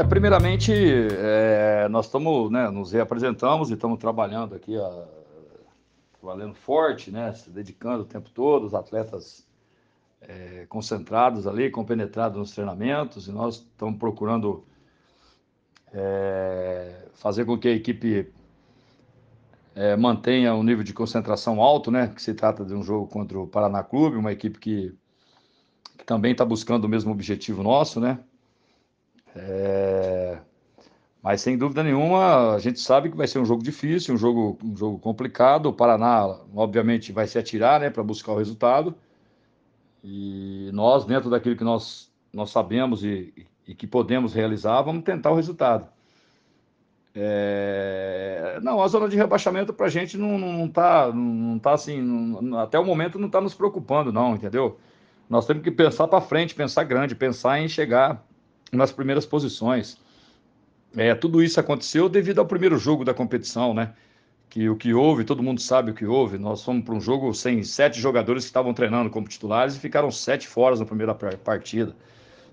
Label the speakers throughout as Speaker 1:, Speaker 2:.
Speaker 1: É, primeiramente, é, nós estamos, né, nos reapresentamos e estamos trabalhando aqui, ó, valendo forte, né, se dedicando o tempo todo, os atletas é, concentrados ali, compenetrados nos treinamentos, e nós estamos procurando é, fazer com que a equipe é, mantenha um nível de concentração alto, né? Que se trata de um jogo contra o Paraná Clube, uma equipe que, que também está buscando o mesmo objetivo nosso, né? É, mas sem dúvida nenhuma, a gente sabe que vai ser um jogo difícil, um jogo, um jogo complicado. O Paraná, obviamente, vai se atirar né, para buscar o resultado. E nós, dentro daquilo que nós, nós sabemos e, e que podemos realizar, vamos tentar o resultado. É... Não, a zona de rebaixamento para a gente não, não, tá, não tá assim, não, até o momento não está nos preocupando, não, entendeu? Nós temos que pensar para frente, pensar grande, pensar em chegar nas primeiras posições. É, tudo isso aconteceu devido ao primeiro jogo da competição, né? Que o que houve, todo mundo sabe o que houve. Nós fomos para um jogo sem sete jogadores que estavam treinando como titulares e ficaram sete fora na primeira partida.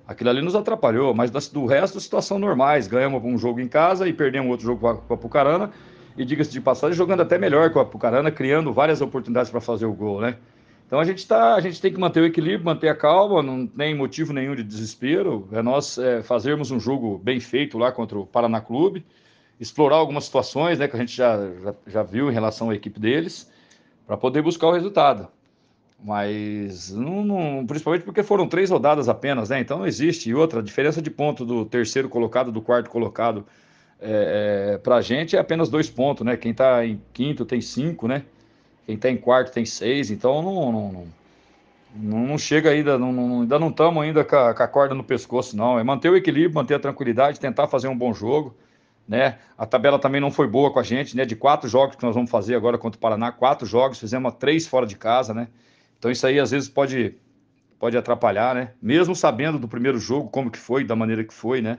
Speaker 1: Aquilo ali nos atrapalhou, mas do resto, situação normais. Ganhamos um jogo em casa e perdemos outro jogo com a Pucarana. E diga-se de passagem, jogando até melhor com a Pucarana, criando várias oportunidades para fazer o gol, né? Então a gente tá, a gente tem que manter o equilíbrio, manter a calma, não tem motivo nenhum de desespero. É nós é, fazermos um jogo bem feito lá contra o Paraná Clube, explorar algumas situações, né, que a gente já, já, já viu em relação à equipe deles, para poder buscar o resultado. Mas não, não, principalmente porque foram três rodadas apenas, né? Então não existe. E outra, a diferença de ponto do terceiro colocado do quarto colocado é, é, para a gente é apenas dois pontos, né? Quem está em quinto tem cinco, né? Quem está em quarto tem seis, então não, não, não, não chega ainda, não, não, ainda não estamos ainda com a, com a, corda no pescoço, não. É manter o equilíbrio, manter a tranquilidade, tentar fazer um bom jogo. Né? A tabela também não foi boa com a gente, né? De quatro jogos que nós vamos fazer agora contra o Paraná, quatro jogos, fizemos três fora de casa, né? Então isso aí às vezes pode, pode atrapalhar, né? Mesmo sabendo do primeiro jogo como que foi, da maneira que foi, né?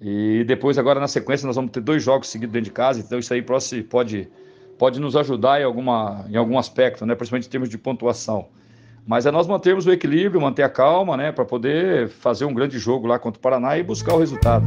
Speaker 1: E depois agora na sequência nós vamos ter dois jogos seguidos dentro de casa, então isso aí pode pode nos ajudar em, alguma, em algum aspecto, né? principalmente em termos de pontuação. Mas é nós mantermos o equilíbrio, manter a calma, né? para poder fazer um grande jogo lá contra o Paraná e buscar o resultado.